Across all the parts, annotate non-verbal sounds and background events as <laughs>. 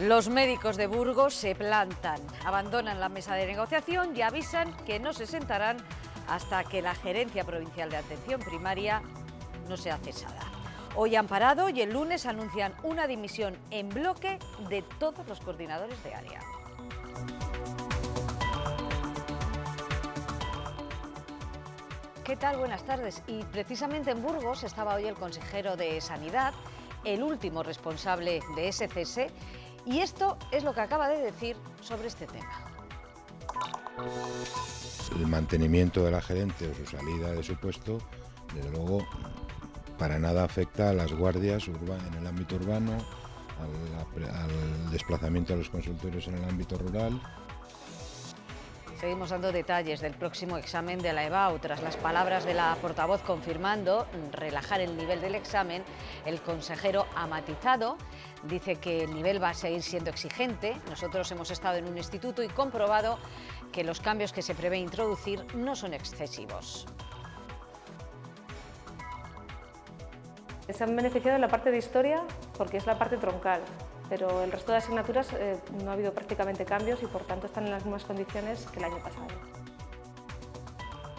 Los médicos de Burgos se plantan, abandonan la mesa de negociación y avisan que no se sentarán hasta que la Gerencia Provincial de Atención Primaria no sea cesada. Hoy han parado y el lunes anuncian una dimisión en bloque de todos los coordinadores de área. ¿Qué tal? Buenas tardes. Y precisamente en Burgos estaba hoy el consejero de Sanidad, el último responsable de ese y esto es lo que acaba de decir sobre este tema. El mantenimiento de la gerente o su salida de su puesto, desde luego, para nada afecta a las guardias en el ámbito urbano, al, al desplazamiento de los consultorios en el ámbito rural Seguimos dando detalles del próximo examen de la EBAU. Tras las palabras de la portavoz confirmando relajar el nivel del examen, el consejero ha matizado, dice que el nivel va a seguir siendo exigente. Nosotros hemos estado en un instituto y comprobado que los cambios que se prevé introducir no son excesivos. Se han beneficiado en la parte de historia porque es la parte troncal pero el resto de asignaturas eh, no ha habido prácticamente cambios y por tanto están en las mismas condiciones que el año pasado.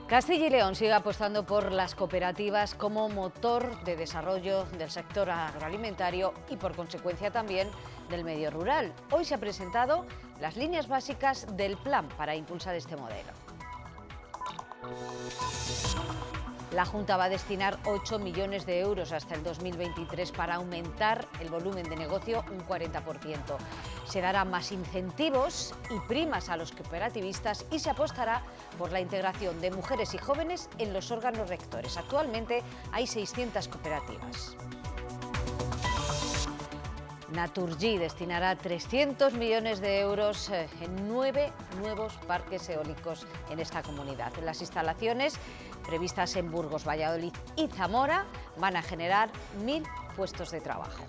Castilla y León sigue apostando por las cooperativas como motor de desarrollo del sector agroalimentario y por consecuencia también del medio rural. Hoy se han presentado las líneas básicas del plan para impulsar este modelo. La Junta va a destinar 8 millones de euros hasta el 2023 para aumentar el volumen de negocio un 40%. Se darán más incentivos y primas a los cooperativistas y se apostará por la integración de mujeres y jóvenes en los órganos rectores. Actualmente hay 600 cooperativas. Naturgy destinará 300 millones de euros eh, en nueve nuevos parques eólicos en esta comunidad. Las instalaciones previstas en Burgos, Valladolid y Zamora van a generar mil puestos de trabajo.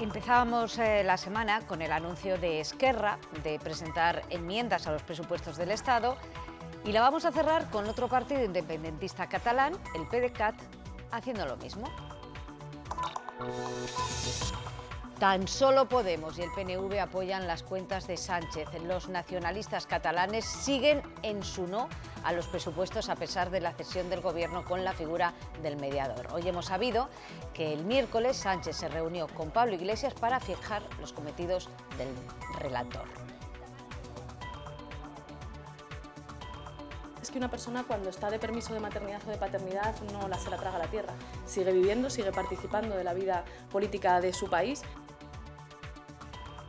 Empezábamos eh, la semana con el anuncio de Esquerra de presentar enmiendas a los presupuestos del Estado y la vamos a cerrar con otro partido independentista catalán, el PDCAT, haciendo lo mismo. Tan solo Podemos y el PNV apoyan las cuentas de Sánchez. Los nacionalistas catalanes siguen en su no a los presupuestos a pesar de la cesión del gobierno con la figura del mediador. Hoy hemos sabido que el miércoles Sánchez se reunió con Pablo Iglesias para fijar los cometidos del relator. Es que una persona cuando está de permiso de maternidad o de paternidad no la se la traga a la tierra. Sigue viviendo, sigue participando de la vida política de su país.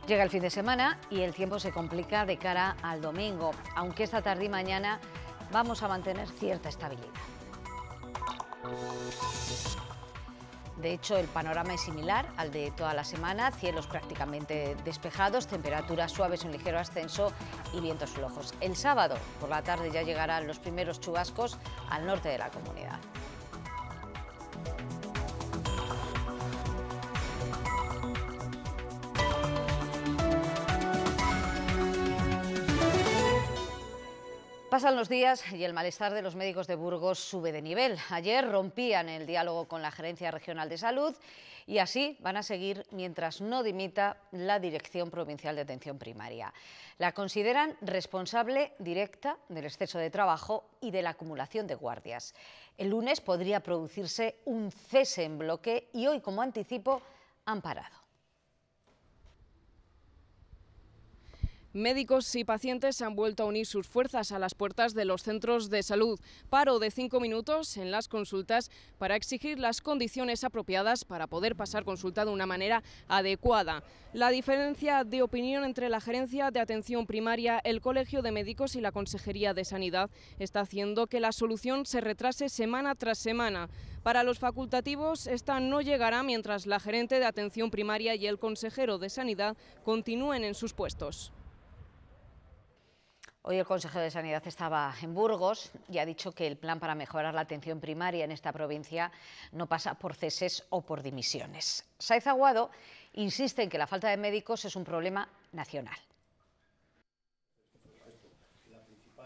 Llega el fin de semana y el tiempo se complica de cara al domingo, aunque esta tarde y mañana vamos a mantener cierta estabilidad. De hecho, el panorama es similar al de toda la semana, cielos prácticamente despejados, temperaturas suaves, un ligero ascenso y vientos flojos. El sábado por la tarde ya llegarán los primeros chubascos al norte de la comunidad. Pasan los días y el malestar de los médicos de Burgos sube de nivel. Ayer rompían el diálogo con la Gerencia Regional de Salud y así van a seguir mientras no dimita la Dirección Provincial de Atención Primaria. La consideran responsable directa del exceso de trabajo y de la acumulación de guardias. El lunes podría producirse un cese en bloque y hoy, como anticipo, han parado. Médicos y pacientes han vuelto a unir sus fuerzas a las puertas de los centros de salud. Paro de cinco minutos en las consultas para exigir las condiciones apropiadas para poder pasar consulta de una manera adecuada. La diferencia de opinión entre la Gerencia de Atención Primaria, el Colegio de Médicos y la Consejería de Sanidad está haciendo que la solución se retrase semana tras semana. Para los facultativos, esta no llegará mientras la gerente de Atención Primaria y el consejero de Sanidad continúen en sus puestos. Hoy el Consejo de Sanidad estaba en Burgos y ha dicho que el plan para mejorar la atención primaria en esta provincia no pasa por ceses o por dimisiones. Saiz Aguado insiste en que la falta de médicos es un problema nacional.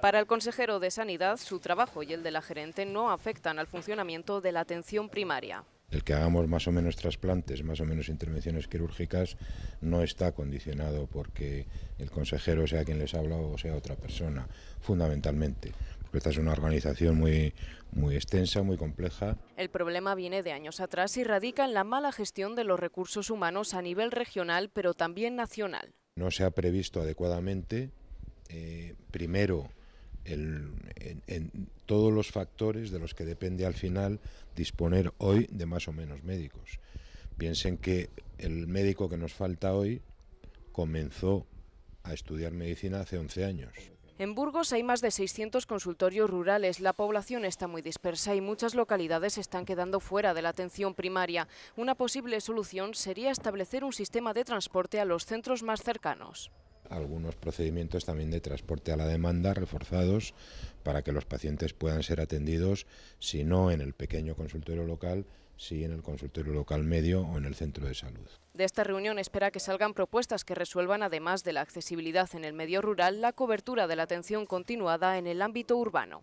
Para el consejero de Sanidad, su trabajo y el de la gerente no afectan al funcionamiento de la atención primaria el que hagamos más o menos trasplantes, más o menos intervenciones quirúrgicas, no está condicionado porque el consejero sea quien les habla o sea otra persona, fundamentalmente. Porque esta es una organización muy, muy extensa, muy compleja. El problema viene de años atrás y radica en la mala gestión de los recursos humanos a nivel regional, pero también nacional. No se ha previsto adecuadamente, eh, primero, en, todos los factores de los que depende al final disponer hoy de más o menos médicos. Piensen que el médico que nos falta hoy comenzó a estudiar medicina hace 11 años. En Burgos hay más de 600 consultorios rurales. La población está muy dispersa y muchas localidades están quedando fuera de la atención primaria. Una posible solución sería establecer un sistema de transporte a los centros más cercanos algunos procedimientos también de transporte a la demanda reforzados para que los pacientes puedan ser atendidos, si no en el pequeño consultorio local, si en el consultorio local medio o en el centro de salud. De esta reunión espera que salgan propuestas que resuelvan, además de la accesibilidad en el medio rural, la cobertura de la atención continuada en el ámbito urbano.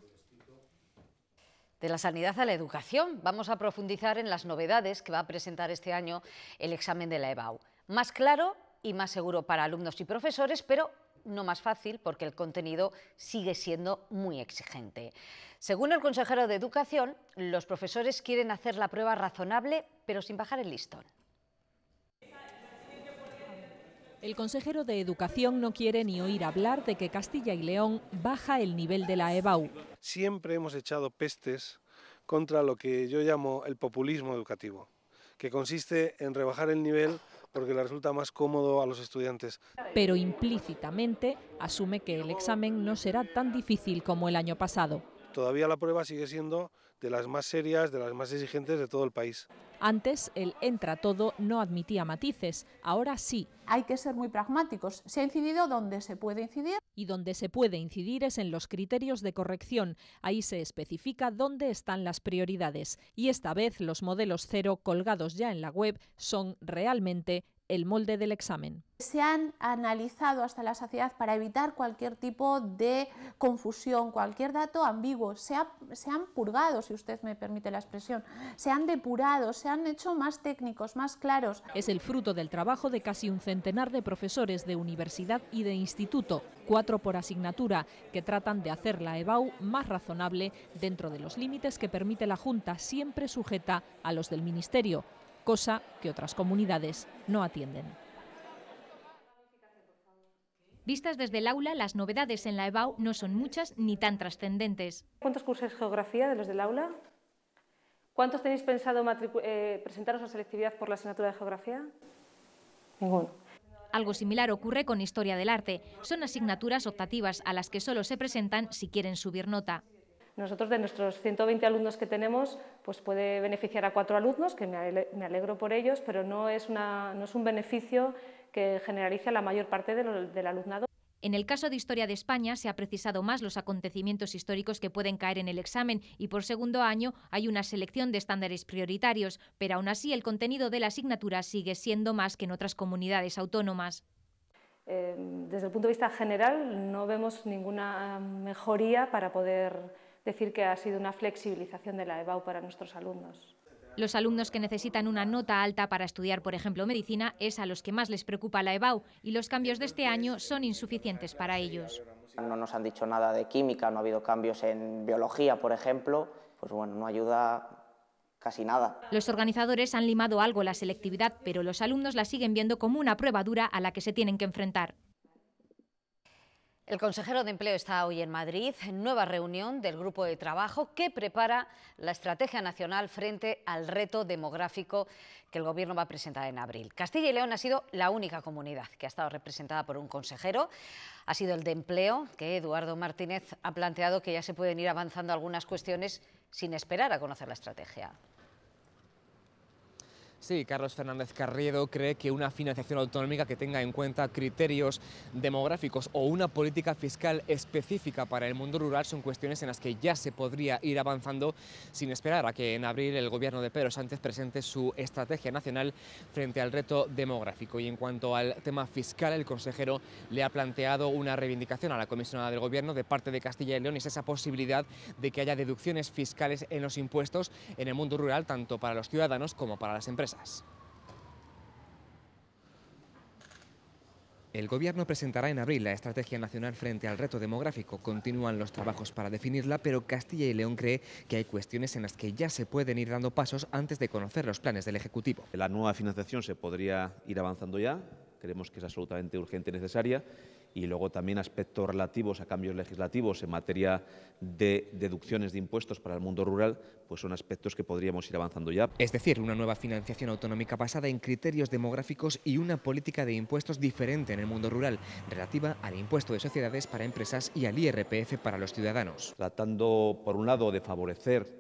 De la sanidad a la educación, vamos a profundizar en las novedades que va a presentar este año el examen de la EBAU. Más claro, y más seguro para alumnos y profesores, pero no más fácil porque el contenido sigue siendo muy exigente. Según el consejero de Educación, los profesores quieren hacer la prueba razonable, pero sin bajar el listón. El consejero de Educación no quiere ni oír hablar de que Castilla y León baja el nivel de la EBAU. Siempre hemos echado pestes contra lo que yo llamo el populismo educativo, que consiste en rebajar el nivel porque le resulta más cómodo a los estudiantes. Pero implícitamente asume que el examen no será tan difícil como el año pasado. Todavía la prueba sigue siendo de las más serias, de las más exigentes de todo el país. Antes el entra todo no admitía matices, ahora sí. Hay que ser muy pragmáticos. Se ha incidido donde se puede incidir. Y donde se puede incidir es en los criterios de corrección. Ahí se especifica dónde están las prioridades. Y esta vez los modelos cero colgados ya en la web son realmente el molde del examen. Se han analizado hasta la saciedad para evitar cualquier tipo de confusión, cualquier dato ambiguo. Se, han purgado, si usted me permite la expresión, se han depurado, se han hecho más técnicos, más claros. Es el fruto del trabajo de casi un centenar de profesores de universidad y de instituto, cuatro por asignatura, que tratan de hacer la EBAU más razonable dentro de los límites que permite la Junta, siempre sujeta a los del Ministerio cosa que otras comunidades no atienden. Vistas desde el aula, las novedades en la EBAU no son muchas ni tan trascendentes. ¿Cuántos cursos de geografía de los del aula? ¿Cuántos tenéis pensado eh, presentaros a selectividad por la asignatura de geografía? Ninguno. Algo similar ocurre con Historia del Arte. Son asignaturas optativas a las que solo se presentan si quieren subir nota. Nosotros de nuestros 120 alumnos que tenemos, pues puede beneficiar a cuatro alumnos, que me alegro por ellos, pero no es, un beneficio que generalice a la mayor parte del alumnado. En el caso de Historia de España se ha precisado más los acontecimientos históricos que pueden caer en el examen y por segundo año hay una selección de estándares prioritarios, pero aún así el contenido de la asignatura sigue siendo más que en otras comunidades autónomas. Eh, desde el punto de vista general no vemos ninguna mejoría para poder decir que ha sido una flexibilización de la EBAU para nuestros alumnos. Los alumnos que necesitan una nota alta para estudiar, por ejemplo, medicina, es a los que más les preocupa la EBAU y los cambios de este año son insuficientes para ellos. No nos han dicho nada de química, no ha habido cambios en biología, por ejemplo, pues bueno, no ayuda casi nada. Los organizadores han limado algo la selectividad, pero los alumnos la siguen viendo como una prueba dura a la que se tienen que enfrentar. El consejero de Empleo está hoy en Madrid, en nueva reunión del grupo de trabajo que prepara la estrategia nacional frente al reto demográfico que el Gobierno va a presentar en abril. Castilla y León ha sido la única comunidad que ha estado representada por un consejero. Ha sido el de Empleo, que Eduardo Martínez ha planteado que ya se pueden ir avanzando algunas cuestiones sin esperar a conocer la estrategia. Sí, Carlos Fernández Carriedo cree que una financiación autonómica que tenga en cuenta criterios demográficos o una política fiscal específica para el mundo rural son cuestiones en las que ya se podría ir avanzando sin esperar a que en abril el gobierno de Pedro Sánchez presente su estrategia nacional frente al reto demográfico. Y en cuanto al tema fiscal, el consejero le ha planteado una reivindicación a la comisionada del gobierno de parte de Castilla y León y es esa posibilidad de que haya deducciones fiscales en los impuestos en el mundo rural, tanto para los ciudadanos como para las empresas. El Gobierno presentará en abril la Estrategia Nacional frente al reto demográfico. Continúan los trabajos para definirla, pero Castilla y León cree que hay cuestiones en las que ya se pueden ir dando pasos antes de conocer los planes del Ejecutivo. La nueva financiación se podría ir avanzando ya, creemos que es absolutamente urgente y necesaria, y luego también aspectos relativos a cambios legislativos en materia de deducciones de impuestos para el mundo rural, pues son aspectos que podríamos ir avanzando ya. Es decir, una nueva financiación autonómica basada en criterios demográficos y una política de impuestos diferente en el mundo rural, relativa al impuesto de sociedades para empresas y al IRPF para los ciudadanos. Tratando, por un lado, de favorecer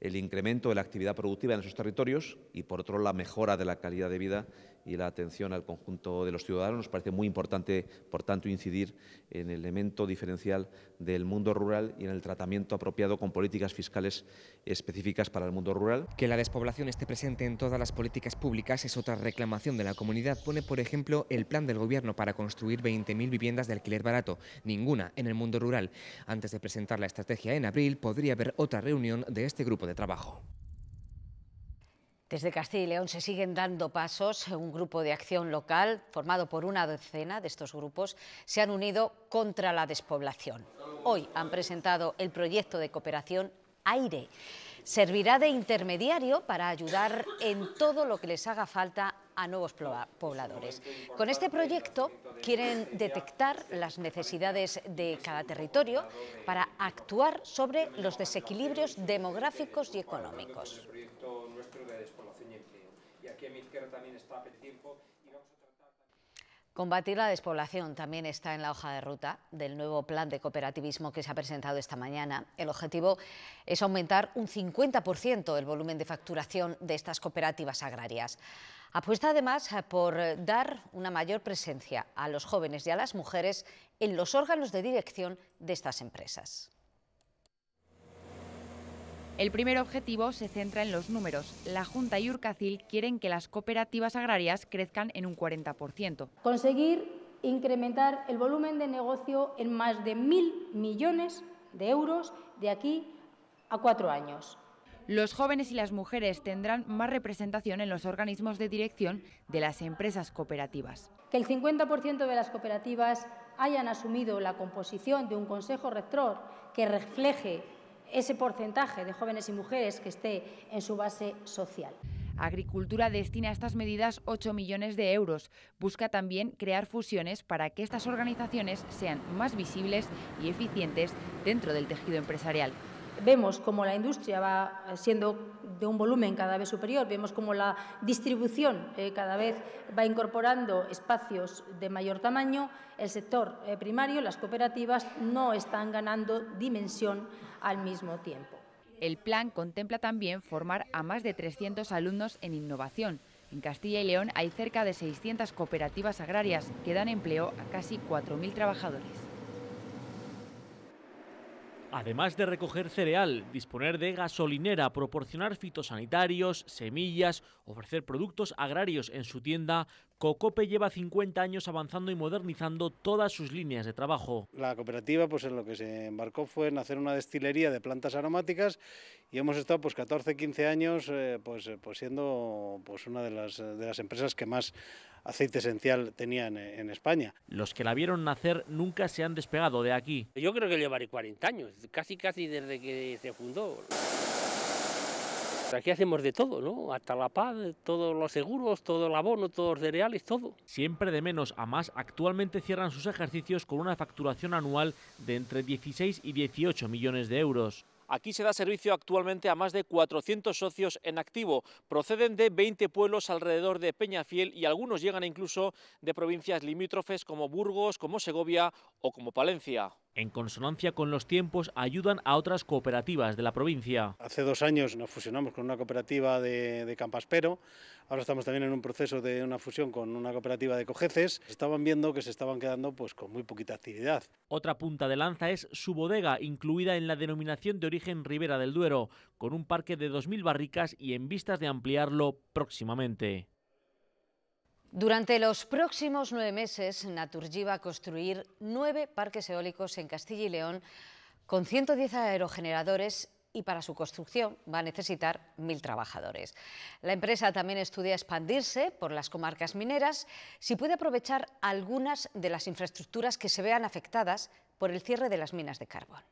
el incremento de la actividad productiva en esos territorios y, por otro, la mejora de la calidad de vida y la atención al conjunto de los ciudadanos. Nos parece muy importante, por tanto, incidir en el elemento diferencial del mundo rural y en el tratamiento apropiado con políticas fiscales específicas para el mundo rural. Que la despoblación esté presente en todas las políticas públicas es otra reclamación de la comunidad. Pone, por ejemplo, el plan del Gobierno para construir 20.000 viviendas de alquiler barato, ninguna en el mundo rural. Antes de presentar la estrategia en abril, podría haber otra reunión de este grupo de trabajo. Desde Castilla y León se siguen dando pasos. Un grupo de acción local, formado por una docena de estos grupos, se han unido contra la despoblación. Hoy han presentado el proyecto de cooperación Aire. Servirá de intermediario para ayudar en todo lo que les haga falta a nuevos pobladores. Con este proyecto quieren detectar las necesidades de cada territorio para actuar sobre los desequilibrios demográficos y económicos aquí también está Combatir la despoblación también está en la hoja de ruta del nuevo plan de cooperativismo que se ha presentado esta mañana. El objetivo es aumentar un 50% el volumen de facturación de estas cooperativas agrarias. Apuesta además por dar una mayor presencia a los jóvenes y a las mujeres en los órganos de dirección de estas empresas. El primer objetivo se centra en los números. La Junta y Urcacil quieren que las cooperativas agrarias crezcan en un 40%. Conseguir incrementar el volumen de negocio en más de mil millones de euros de aquí a cuatro años. Los jóvenes y las mujeres tendrán más representación en los organismos de dirección de las empresas cooperativas. Que el 50% de las cooperativas hayan asumido la composición de un consejo rector que refleje ese porcentaje de jóvenes y mujeres que esté en su base social. Agricultura destina a estas medidas 8 millones de euros. Busca también crear fusiones para que estas organizaciones sean más visibles y eficientes dentro del tejido empresarial vemos como la industria va eh, siendo de un volumen cada vez superior, vemos como la distribución eh, cada vez va incorporando espacios de mayor tamaño, el sector eh, primario, las cooperativas, no están ganando dimensión al mismo tiempo. El plan contempla también formar a más de 300 alumnos en innovación. En Castilla y León hay cerca de 600 cooperativas agrarias que dan empleo a casi 4.000 trabajadores. Además de recoger cereal, disponer de gasolinera, proporcionar fitosanitarios, semillas, ofrecer productos agrarios en su tienda, Cocope lleva 50 años avanzando y modernizando todas sus líneas de trabajo. La cooperativa pues en lo que se embarcó fue en hacer una destilería de plantas aromáticas y hemos estado pues 14, 15 años eh, pues, eh, pues, siendo pues una de las, empresas que más aceite esencial tenían eh, en, España. Los que la vieron nacer nunca se han despegado de aquí. Yo creo que llevaré 40 años, casi casi desde que se fundó. Pues aquí hacemos de todo, ¿no? Hasta la paz, todos los seguros, todo el abono, todos los cereales, todo. Siempre de menos a más, actualmente cierran sus ejercicios con una facturación anual de entre 16 y 18 millones de euros. Aquí se da servicio actualmente a más de 400 socios en activo. Proceden de 20 pueblos alrededor de Peñafiel y algunos llegan incluso de provincias limítrofes como Burgos, como Segovia como Palencia. En consonancia con los tiempos, ayudan a otras cooperativas de la provincia. Hace dos años nos fusionamos con una cooperativa de, Campaspero, ahora estamos también en un proceso de una fusión con una cooperativa de Cojeces. Estaban viendo que se estaban quedando pues, con muy poquita actividad. Otra punta de lanza es su bodega, incluida en la denominación de origen Ribera del Duero, con un parque de 2.000 barricas y en vistas de ampliarlo próximamente. Durante los próximos nueve meses, Naturgy va a construir nueve parques eólicos en Castilla y León con 110 aerogeneradores y para su construcción va a necesitar mil trabajadores. La empresa también estudia expandirse por las comarcas mineras si puede aprovechar algunas de las infraestructuras que se vean afectadas por el cierre de las minas de carbón.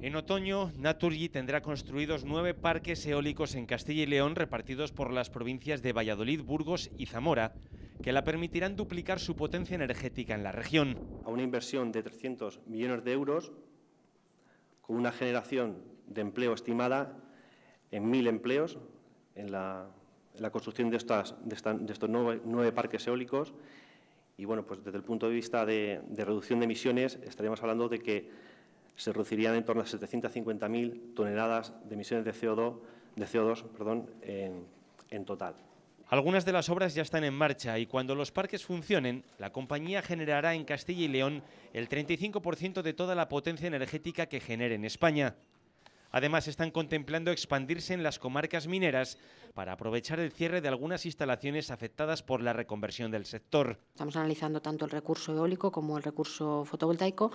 En otoño, Naturgy tendrá construidos nueve parques eólicos en Castilla y León repartidos por las provincias de Valladolid, Burgos y Zamora, que la permitirán duplicar su potencia energética en la región. A una inversión de 300 millones de euros, con una generación de empleo estimada en mil empleos en la, construcción de, estos nueve, parques eólicos. Y bueno, pues desde el punto de vista de, de reducción de emisiones, estaremos hablando de que se reducirían en torno a 750.000 toneladas de emisiones de CO2, en, en total. Algunas de las obras ya están en marcha y cuando los parques funcionen, la compañía generará en Castilla y León el 35% de toda la potencia energética que genere en España. Además, están contemplando expandirse en las comarcas mineras para aprovechar el cierre de algunas instalaciones afectadas por la reconversión del sector. Estamos analizando tanto el recurso eólico como el recurso fotovoltaico,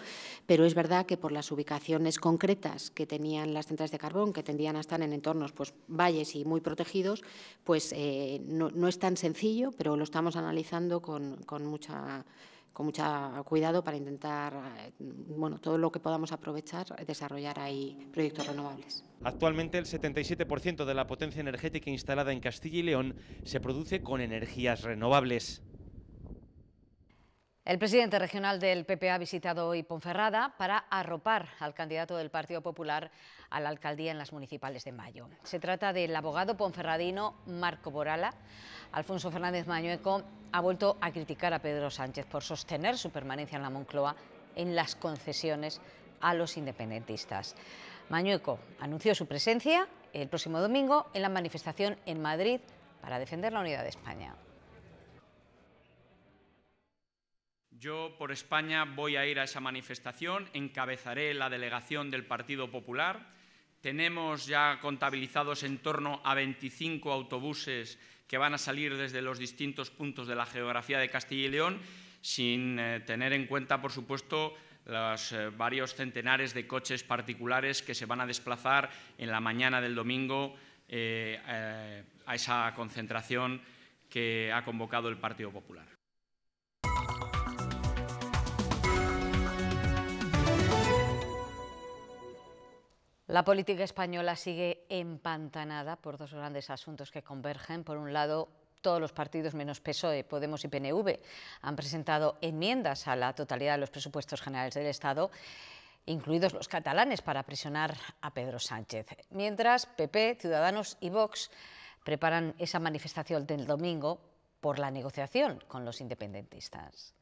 pero es verdad que por las ubicaciones concretas que tenían las centrales de carbón, que tendían a estar en entornos pues, valles y muy protegidos, pues eh, no, es tan sencillo, pero lo estamos analizando con, con mucha con mucho cuidado para intentar, eh, bueno, todo lo que podamos aprovechar, desarrollar ahí proyectos renovables. Actualmente el 77% de la potencia energética instalada en Castilla y León se produce con energías renovables. El presidente regional del PP ha visitado hoy Ponferrada para arropar al candidato del Partido Popular a la alcaldía en las municipales de mayo. Se trata del abogado ponferradino Marco Borala. Alfonso Fernández Mañueco ha vuelto a criticar a Pedro Sánchez por sostener su permanencia en la Moncloa en las concesiones a los independentistas. Mañueco anunció su presencia el próximo domingo en la manifestación en Madrid para defender la unidad de España. Yo por España voy a ir a esa manifestación, encabezaré la delegación del Partido Popular. Tenemos ya contabilizados en torno a 25 autobuses que van a salir desde los distintos puntos de la geografía de Castilla y León, sin eh, tener en cuenta, por supuesto, los eh, varios centenares de coches particulares que se van a desplazar en la mañana del domingo eh, a esa concentración que ha convocado el Partido Popular. La política española sigue empantanada por dos grandes asuntos que convergen. Por un lado, todos los partidos menos PSOE, Podemos y PNV han presentado enmiendas a la totalidad de los presupuestos generales del Estado, incluidos los catalanes, para presionar a Pedro Sánchez. Mientras, PP, Ciudadanos y Vox preparan esa manifestación del domingo por la negociación con los independentistas.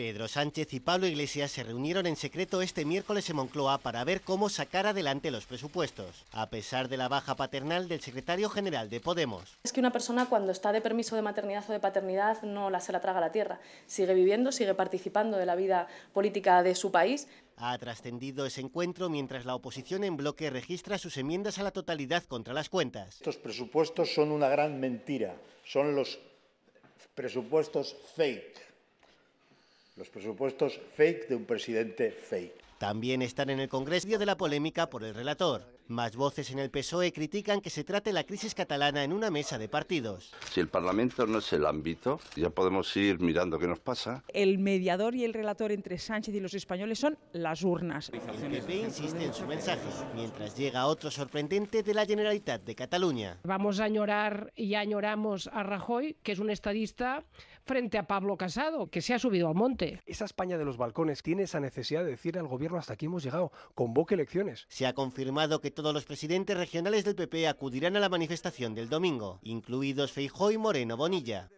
Pedro Sánchez y Pablo Iglesias se reunieron en secreto este miércoles en Moncloa para ver cómo sacar adelante los presupuestos, a pesar de la baja paternal del secretario general de Podemos. Es que una persona cuando está de permiso de maternidad o de paternidad no la se la traga la tierra, sigue viviendo, sigue participando de la vida política de su país. Ha trascendido ese encuentro mientras la oposición en bloque registra sus enmiendas a la totalidad contra las cuentas. Estos presupuestos son una gran mentira, son los presupuestos fake los presupuestos fake de un presidente fake. También están en el Congreso de la polémica por el relator. Más voces en el PSOE critican que se trate la crisis catalana en una mesa de partidos. Si el Parlamento no es el ámbito, ya podemos ir mirando qué nos pasa. El mediador y el relator entre Sánchez y los españoles son las urnas. El PP insiste en su mensaje, mientras llega otro sorprendente de la Generalitat de Cataluña. Vamos a añorar y añoramos a Rajoy, que es un estadista, frente a Pablo Casado, que se ha subido al monte. Esa España de los balcones tiene esa necesidad de decir al gobierno hasta aquí hemos llegado, convoque elecciones. Se ha confirmado que todos los presidentes regionales del PP acudirán a la manifestación del domingo, incluidos Feijó y Moreno Bonilla.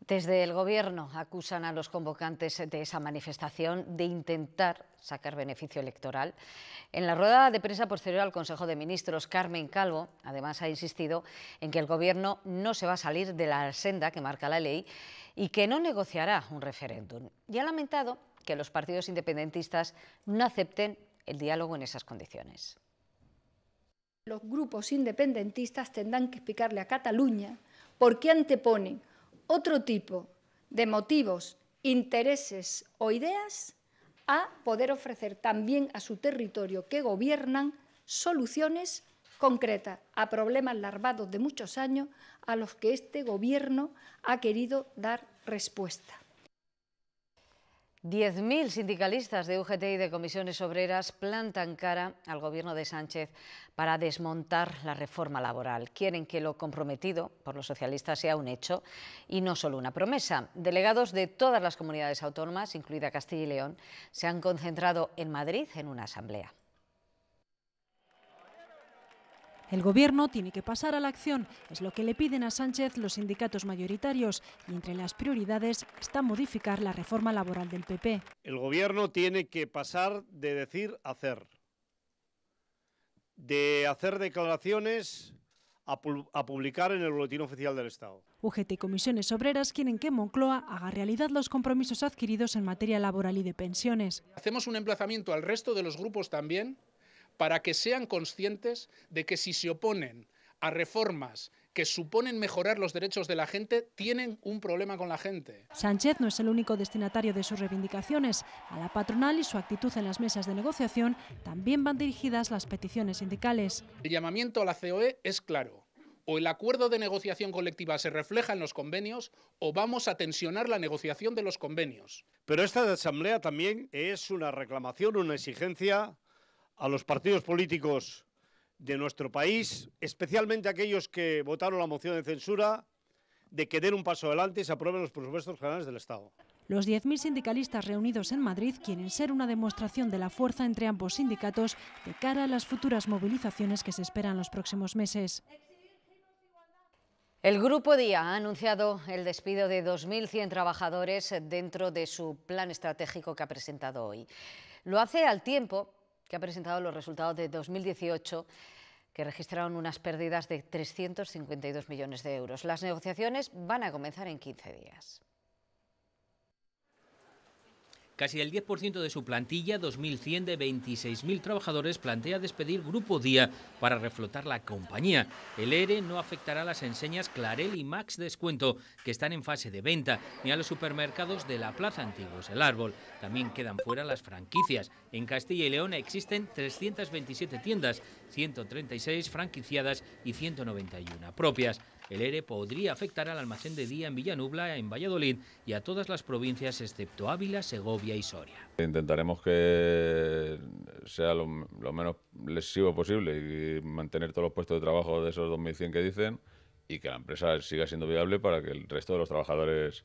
Desde el Gobierno acusan a los convocantes de esa manifestación de intentar sacar beneficio electoral. En la rueda de prensa posterior al Consejo de Ministros, Carmen Calvo, además, ha insistido en que el Gobierno no se va a salir de la senda que marca la ley y que no negociará un referéndum. Y ha lamentado que los partidos independentistas no acepten el diálogo en esas condiciones. Los grupos independentistas tendrán que explicarle a Cataluña por qué anteponen otro tipo de motivos, intereses o ideas a poder ofrecer también a su territorio que gobiernan soluciones concretas a problemas larvados de muchos años a los que este Gobierno ha querido dar respuesta. 10.000 sindicalistas de UGT y de comisiones obreras plantan cara al gobierno de Sánchez para desmontar la reforma laboral. Quieren que lo comprometido por los socialistas sea un hecho y no solo una promesa. Delegados de todas las comunidades autónomas, incluida Castilla y León, se han concentrado en Madrid en una asamblea. El gobierno tiene que pasar a la acción, es lo que le piden a Sánchez los sindicatos mayoritarios y entre las prioridades está modificar la reforma laboral del PP. El gobierno tiene que pasar de decir hacer, de hacer declaraciones a, a publicar en el Boletín Oficial del Estado. UGT y Comisiones Obreras quieren que Moncloa haga realidad los compromisos adquiridos en materia laboral y de pensiones. Hacemos un emplazamiento al resto de los grupos también para que sean conscientes de que si se oponen a reformas que suponen mejorar los derechos de la gente, tienen un problema con la gente. Sánchez no es el único destinatario de sus reivindicaciones. A la patronal y su actitud en las mesas de negociación también van dirigidas las peticiones sindicales. El llamamiento a la COE es claro. O el acuerdo de negociación colectiva se refleja en los convenios o vamos a tensionar la negociación de los convenios. Pero esta asamblea también es una reclamación, una exigencia a los partidos políticos de nuestro país, especialmente aquellos que votaron la moción de censura, de que den un paso adelante y se aprueben los presupuestos generales del Estado. Los 10.000 sindicalistas reunidos en Madrid quieren ser una demostración de la fuerza entre ambos sindicatos de cara a las futuras movilizaciones que se esperan los próximos meses. El Grupo Día ha anunciado el despido de 2.100 trabajadores dentro de su plan estratégico que ha presentado hoy. Lo hace al tiempo que ha presentado los resultados de 2018 que registraron unas pérdidas de 352 millones de euros. Las negociaciones van a comenzar en 15 días. Casi el 10% de su plantilla, 2.100 de 26.000 trabajadores, plantea despedir Grupo Día para reflotar la compañía. El ERE e no afectará a las enseñas Clarel y Max Descuento, que están en fase de venta, ni a los supermercados de la Plaza Antiguos El Árbol. También quedan fuera las franquicias. En Castilla y León existen 327 tiendas, 136 franquiciadas y 191 propias. El ERE podría afectar al almacén de día en Villanubla, en Valladolid y a todas las provincias excepto Ávila, Segovia y Soria. Intentaremos que sea lo, menos lesivo posible y mantener todos los puestos de trabajo de esos 2.100 que dicen y que la empresa siga siendo viable para que el resto de los trabajadores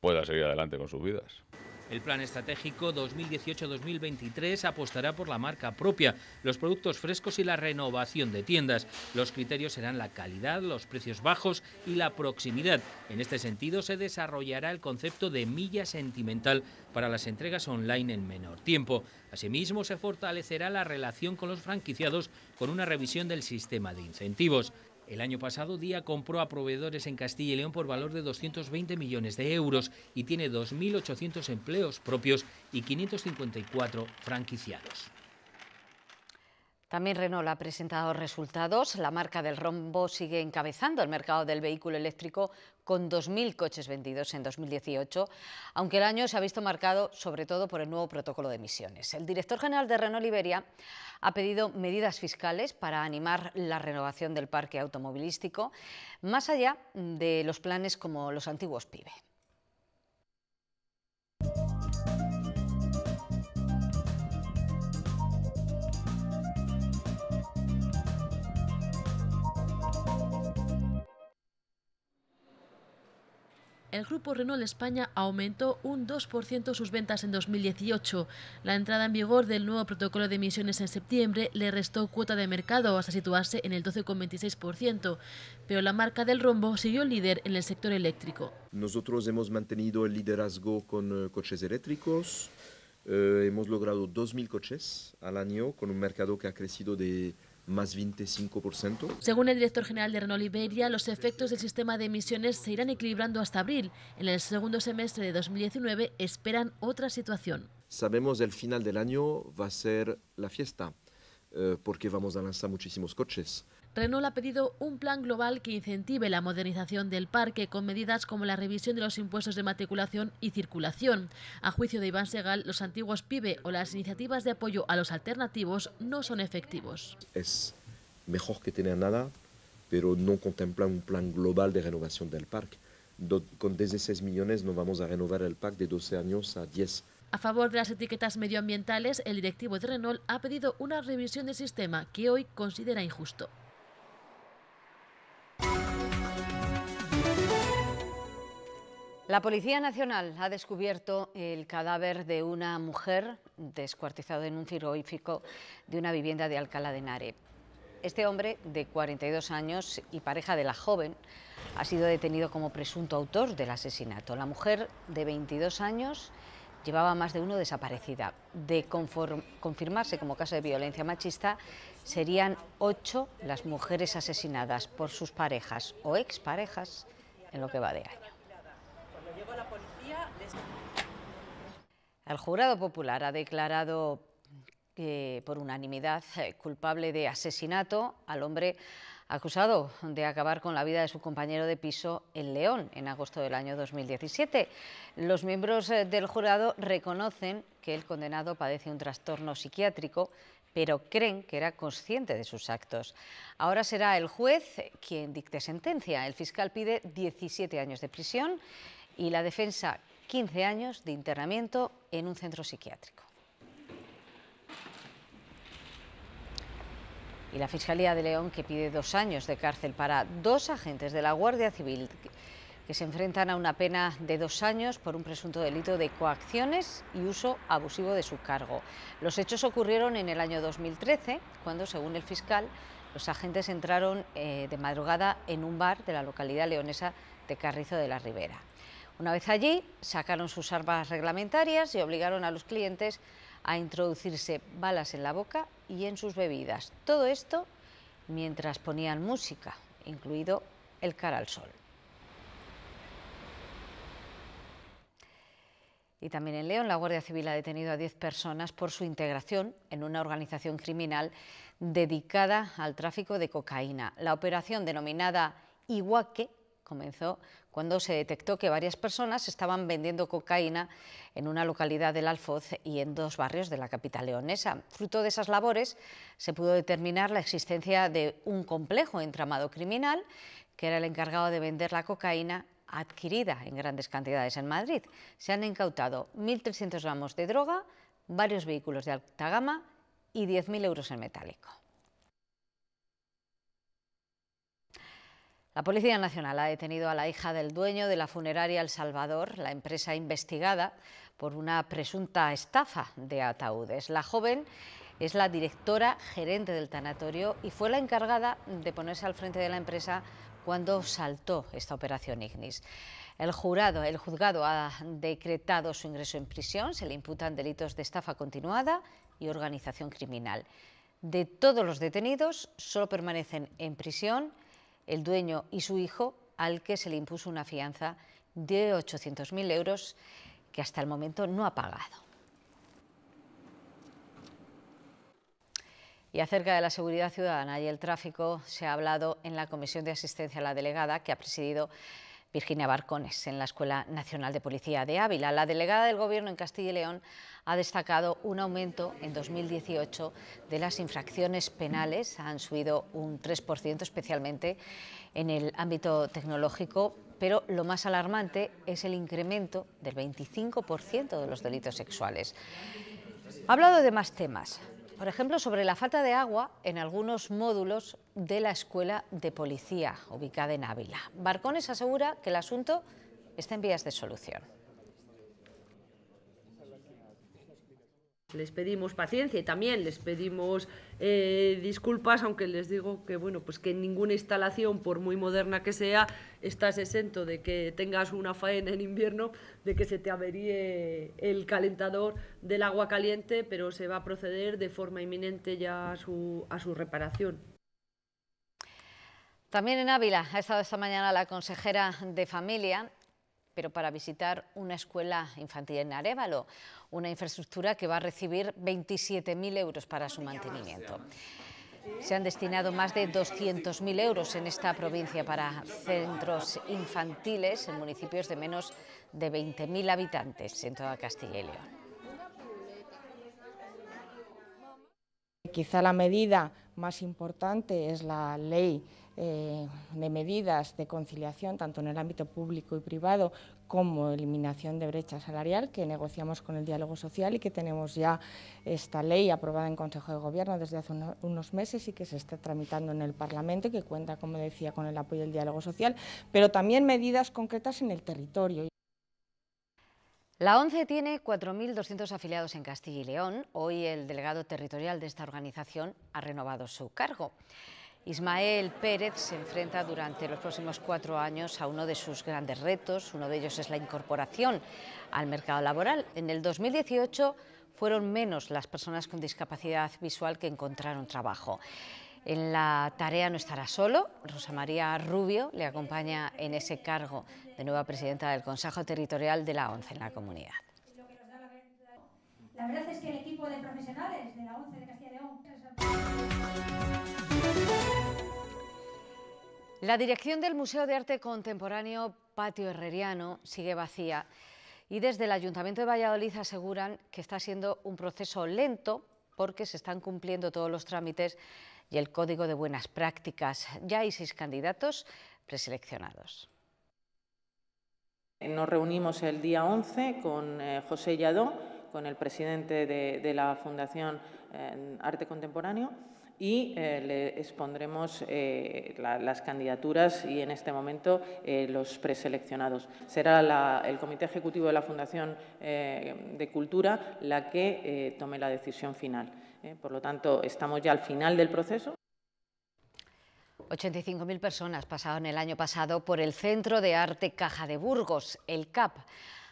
pueda seguir adelante con sus vidas. El plan estratégico 2018-2023 apostará por la marca propia, los productos frescos y la renovación de tiendas. Los criterios serán la calidad, los precios bajos y la proximidad. En este sentido, se desarrollará el concepto de milla sentimental para las entregas online en menor tiempo. Asimismo, se fortalecerá la relación con los franquiciados con una revisión del sistema de incentivos. El año pasado, Día compró a proveedores en Castilla y León por valor de 220 millones de euros y tiene 2.800 empleos propios y 554 franquiciados. También Renault ha presentado resultados. La marca del rombo sigue encabezando el mercado del vehículo eléctrico con 2.000 coches vendidos en 2018, aunque el año se ha visto marcado sobre todo por el nuevo protocolo de emisiones. El director general de Renault Liberia ha pedido medidas fiscales para animar la renovación del parque automovilístico, más allá de los planes como los antiguos PIBE. el grupo Renault España aumentó un 2% sus ventas en 2018. La entrada en vigor del nuevo protocolo de emisiones en septiembre le restó cuota de mercado hasta situarse en el 12,26%, pero la marca del rombo siguió líder en el sector eléctrico. Nosotros hemos mantenido el liderazgo con eh, coches eléctricos. Eh, hemos logrado 2.000 coches al año con un mercado que ha crecido de más 25%. Según el director general de Renault Iberia, los efectos del sistema de emisiones se irán equilibrando hasta abril. En el segundo semestre de 2019 esperan otra situación. Sabemos el final del año va a ser la fiesta, eh, porque vamos a lanzar muchísimos coches. Renault ha pedido un plan global que incentive la modernización del parque con medidas como la revisión de los impuestos de matriculación y circulación. A juicio de Iván Segal, los antiguos PIBE o las iniciativas de apoyo a los alternativos no son efectivos. Es mejor que tener nada, pero no contempla un plan global de renovación del parque. con 16 millones no vamos a renovar el parque de 12 años a 10. A favor de las etiquetas medioambientales, el directivo de Renault ha pedido una revisión del sistema que hoy considera injusto. La Policía Nacional ha descubierto el cadáver de una mujer descuartizada en un frigorífico de una vivienda de Alcalá de Nare. Este hombre, de 42 años y pareja de la joven, ha sido detenido como presunto autor del asesinato. La mujer, de 22 años, llevaba más de uno desaparecida. De confirmarse como caso de violencia machista, serían ocho las mujeres asesinadas por sus parejas o exparejas en lo que va de año. El jurado popular ha declarado por unanimidad eh, culpable de asesinato al hombre acusado de acabar con la vida de su compañero de piso en León en agosto del año 2017. Los miembros eh, del jurado reconocen que el condenado padece un trastorno psiquiátrico, pero creen que era consciente de sus actos. Ahora será el juez quien dicte sentencia. El fiscal pide 17 años de prisión y la defensa 15 años de internamiento en un centro psiquiátrico. Y la Fiscalía de León, que pide dos años de cárcel para dos agentes de la Guardia Civil que se enfrentan a una pena de dos años por un presunto delito de coacciones y uso abusivo de su cargo. Los hechos ocurrieron en el año 2013, cuando, según el fiscal, los agentes entraron eh, de madrugada en un bar de la localidad leonesa de Carrizo de la Ribera. Una vez allí, sacaron sus armas reglamentarias y obligaron a los clientes a introducirse balas en la boca y en sus bebidas. Todo esto mientras ponían música, incluido el cara al sol. Y también en León, la Guardia Civil ha detenido a 10 personas por su integración en una organización criminal dedicada al tráfico de cocaína. La operación denominada Iguaque comenzó cuando se detectó que varias personas estaban vendiendo cocaína en una localidad del Alfoz y en dos barrios de la capital leonesa. Fruto de esas labores se pudo determinar la existencia de un complejo entramado criminal que era el encargado de vender la cocaína adquirida en grandes cantidades en Madrid. Se han incautado 1.300 gramos de droga, varios vehículos de alta gama y 10.000 euros en metálico. La Policía Nacional ha detenido a la hija del dueño de la funeraria El Salvador, la empresa investigada por una presunta estafa de ataúdes. La joven es la directora gerente del tanatorio y fue la encargada de ponerse al frente de la empresa cuando saltó esta operación Ignis. El jurado, el juzgado ha decretado su ingreso en prisión, se le imputan delitos de estafa continuada y organización criminal. De todos los detenidos, solo permanecen en prisión el dueño y su hijo, al que se le impuso una fianza de 800.000 euros que hasta el momento no ha pagado. Y acerca de la seguridad ciudadana y el tráfico se ha hablado en la Comisión de Asistencia a la Delegada que ha presidido Virginia Barcones en la Escuela Nacional de Policía de Ávila. La delegada del Gobierno en Castilla y León ha destacado un aumento en 2018 de las infracciones penales, han subido un 3% especialmente en el ámbito tecnológico, pero lo más alarmante es el incremento del 25% de los delitos sexuales. Ha hablado de más temas, por ejemplo, sobre la falta de agua en algunos módulos de la Escuela de Policía, ubicada en Ávila. Barcones asegura que el asunto está en vías de solución. les pedimos paciencia y también les pedimos eh, disculpas, aunque les digo que, bueno, pues que ninguna instalación, por muy moderna que sea, estás exento de que tengas una faena en invierno, de que se te averíe el calentador del agua caliente, pero se va a proceder de forma inminente ya a su reparación. También en Ávila ha estado esta mañana la consejera de Familia pero para visitar una escuela infantil en Arevalo, una infraestructura que va a recibir 27.000 euros para su mantenimiento. Se han destinado más de 200.000 euros en esta provincia para centros infantiles en municipios de menos de 20.000 habitantes en toda Castilla y León. Quizá la medida más importante es la ley eh, de medidas de conciliación, tanto en el ámbito público y privado, como eliminación de brecha salarial, que negociamos con el diálogo social y que tenemos ya esta ley aprobada en Consejo de Gobierno desde hace unos meses y que se está tramitando en el Parlamento que cuenta, como decía, con el apoyo del diálogo social, pero también medidas concretas en el territorio. La ONCE tiene 4.200 afiliados en Castilla y León. Hoy el delegado territorial de esta organización ha renovado su cargo. Ismael Pérez se enfrenta durante los próximos cuatro años a uno de sus grandes retos, uno de ellos es la incorporación al mercado laboral. En el 2018 fueron menos las personas con discapacidad visual que encontraron trabajo. En la tarea no estará solo, Rosa María Rubio le acompaña en ese cargo de nueva presidenta del Consejo Territorial de la ONCE en la comunidad. La verdad es que el equipo de profesionales de la ONCE de Castilla y León... La dirección del Museo de Arte Contemporáneo Patio Herreriano sigue vacía y desde el Ayuntamiento de Valladolid aseguran que está siendo un proceso lento porque se están cumpliendo todos los trámites y el Código de Buenas Prácticas. Ya hay seis candidatos preseleccionados. Nos reunimos el día 11 con eh, José Yadó, con el presidente de, la Fundación eh, Arte Contemporáneo, y eh, le expondremos eh, las candidaturas y en este momento eh, los preseleccionados. Será el Comité Ejecutivo de la Fundación de Cultura la que tome la decisión final. por lo tanto, estamos ya al final del proceso. 85.000 personas pasaron el año pasado por el Centro de Arte Caja de Burgos, el CAP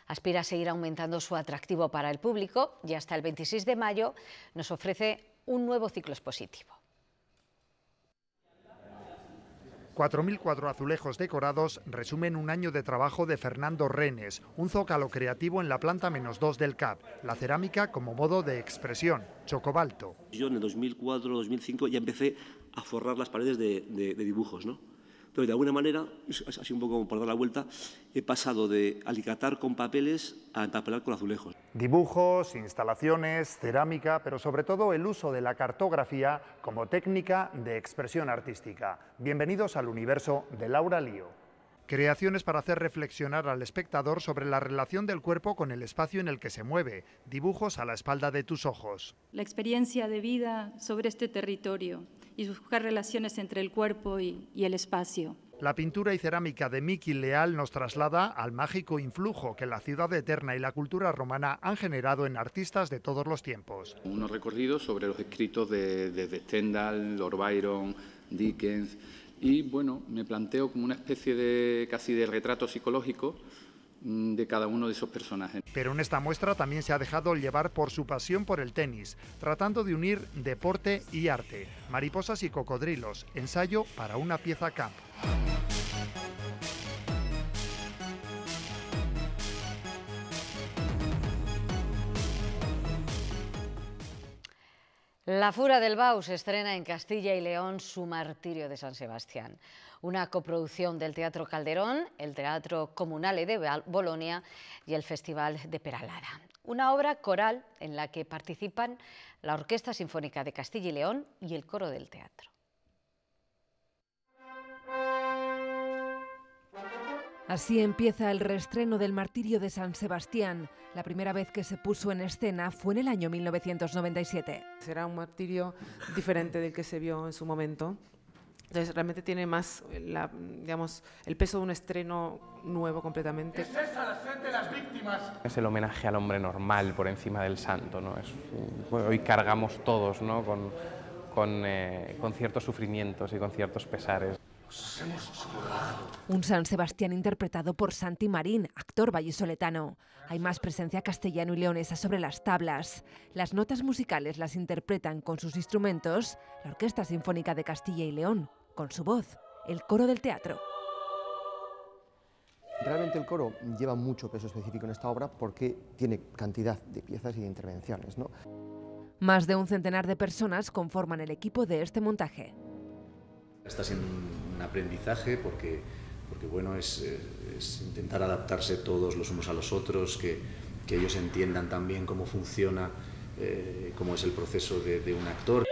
aspira a seguir aumentando su atractivo para el público y hasta el 26 de mayo nos ofrece un nuevo ciclo expositivo. 4.004 azulejos decorados resumen un año de trabajo de Fernando Renes, un zócalo creativo en la planta menos 2 del CAP, la cerámica como modo de expresión, chocobalto. Yo en el 2004-2005 ya empecé a forrar las paredes de dibujos, ¿no? de alguna manera, así un poco por dar la vuelta, he pasado de alicatar con papeles a empapelar con azulejos. Dibujos, instalaciones, cerámica, pero sobre todo el uso de la cartografía como técnica de expresión artística. Bienvenidos al universo de Laura Lío. Creaciones para hacer reflexionar al espectador sobre la relación del cuerpo con el espacio en el que se mueve, dibujos a la espalda de tus ojos. La experiencia de vida sobre este territorio, y buscar relaciones entre el cuerpo y, el espacio. La pintura y cerámica de Miki Leal nos traslada al mágico influjo que la ciudad eterna y la cultura romana han generado en artistas de todos los tiempos. Unos recorridos sobre los escritos de, de Stendhal, Lord Byron, Dickens, y bueno, me planteo como una especie de casi de retrato psicológico Mm, de cada uno de esos personajes. Pero en esta muestra también se ha dejado llevar por su pasión por el tenis, tratando de unir deporte y arte, mariposas y cocodrilos, ensayo para una pieza camp. La Fura del se estrena en Castilla y León su Martirio de San Sebastián, una coproducción del Teatro Calderón, el Teatro Comunale de Bolonia y el Festival de Peralada. Una obra coral en la que participan la Orquesta Sinfónica de Castilla y León y el Coro del Teatro. Así empieza el reestreno del martirio de San Sebastián. La primera vez que se puso en escena fue en el año 1997. Será un martirio diferente del que se vio en su momento. Entonces realmente tiene más, eh, digamos, el peso de un estreno nuevo completamente. Es esa la sed de las víctimas. Es el homenaje al hombre normal por encima del santo, hoy cargamos todos, eh, con ciertos sufrimientos y con ciertos pesares. Un San Sebastián interpretado por Santi Marín, actor vallisoletano. Hay más presencia castellano y leonesa sobre las tablas. Las notas musicales las interpretan con sus instrumentos la Orquesta Sinfónica de Castilla y León, con su voz, el coro del teatro. Realmente el coro lleva mucho peso específico en esta obra porque tiene cantidad de piezas y de intervenciones. Más de un centenar de personas conforman el equipo de este montaje. Está siendo un aprendizaje porque, porque bueno, es, intentar adaptarse todos los unos a los otros, que, ellos entiendan también cómo funciona, eh, cómo es el proceso de, un actor.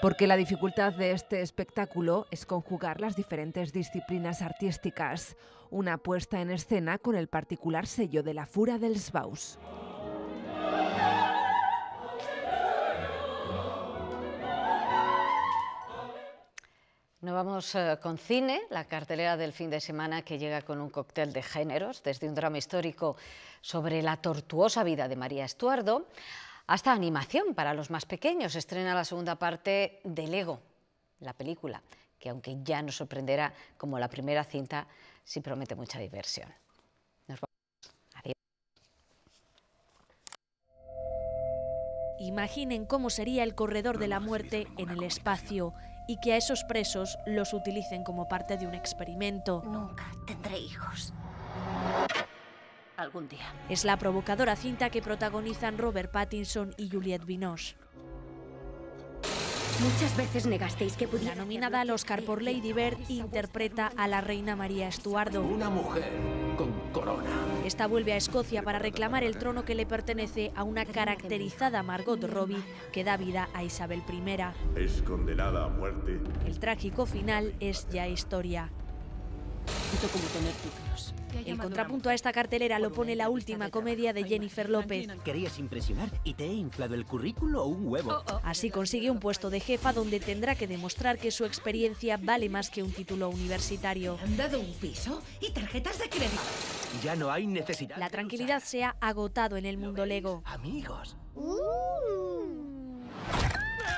Porque la dificultad de este espectáculo es conjugar las diferentes disciplinas artísticas, una puesta en escena con el particular sello de la fura del Sbaus. vamos eh, con cine, la cartelera del fin de semana que llega con un cóctel de géneros, desde un drama histórico sobre la tortuosa vida de María Estuardo hasta animación para los más pequeños. Estrena la segunda parte de Lego, la película, que aunque ya nos sorprenderá como la primera cinta, sí promete mucha diversión. Nos vamos. Adiós. Imaginen cómo sería el corredor de la muerte en el espacio y que a esos presos los utilicen como parte de un experimento. Nunca tendré hijos. Algún día. Es la provocadora cinta que protagonizan Robert Pattinson y Juliette Binoche. Muchas veces negasteis que pudiera. La nominada al Oscar por Lady Bird interpreta a la reina María Estuardo. Una mujer con corona. Esta vuelve a Escocia para reclamar el trono que le pertenece a una caracterizada Margot Robbie que da vida a Isabel I. Es condenada a muerte. El trágico final es ya historia como El contrapunto a esta cartelera lo pone la última comedia de Jennifer López. Querías impresionar y te he inflado el currículo o un huevo. Oh, oh. Así consigue un puesto de jefa donde tendrá que demostrar que su experiencia vale más que un título universitario. Han dado un piso y tarjetas de crédito. Ya no hay necesidad. La tranquilidad se ha agotado en el mundo Lego. Amigos. ¡Uh!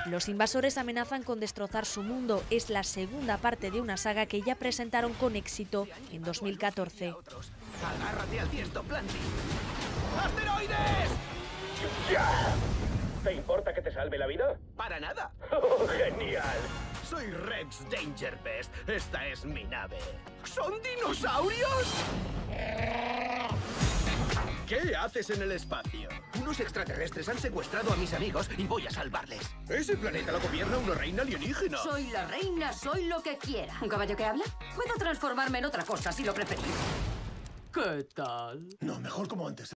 Los invasores amenazan con destrozar su mundo. Es la segunda parte de una saga que ya presentaron con éxito en 2014. ¡Agárrate al tiesto, Planty! ¡Asteroides! ¿Te importa que te salve la vida? ¡Para nada! <laughs> Oh, ¡Genial! Soy Rex Dangerbest. Esta es mi nave. ¿Son dinosaurios? <laughs> ¿Qué haces en el espacio? Unos extraterrestres han secuestrado a mis amigos y voy a salvarles. Ese planeta lo gobierna una reina alienígena. Soy la reina, soy lo que quiera. ¿Un caballo que habla? Puedo transformarme en otra cosa si lo preferís. ¿Qué tal? No, mejor como antes.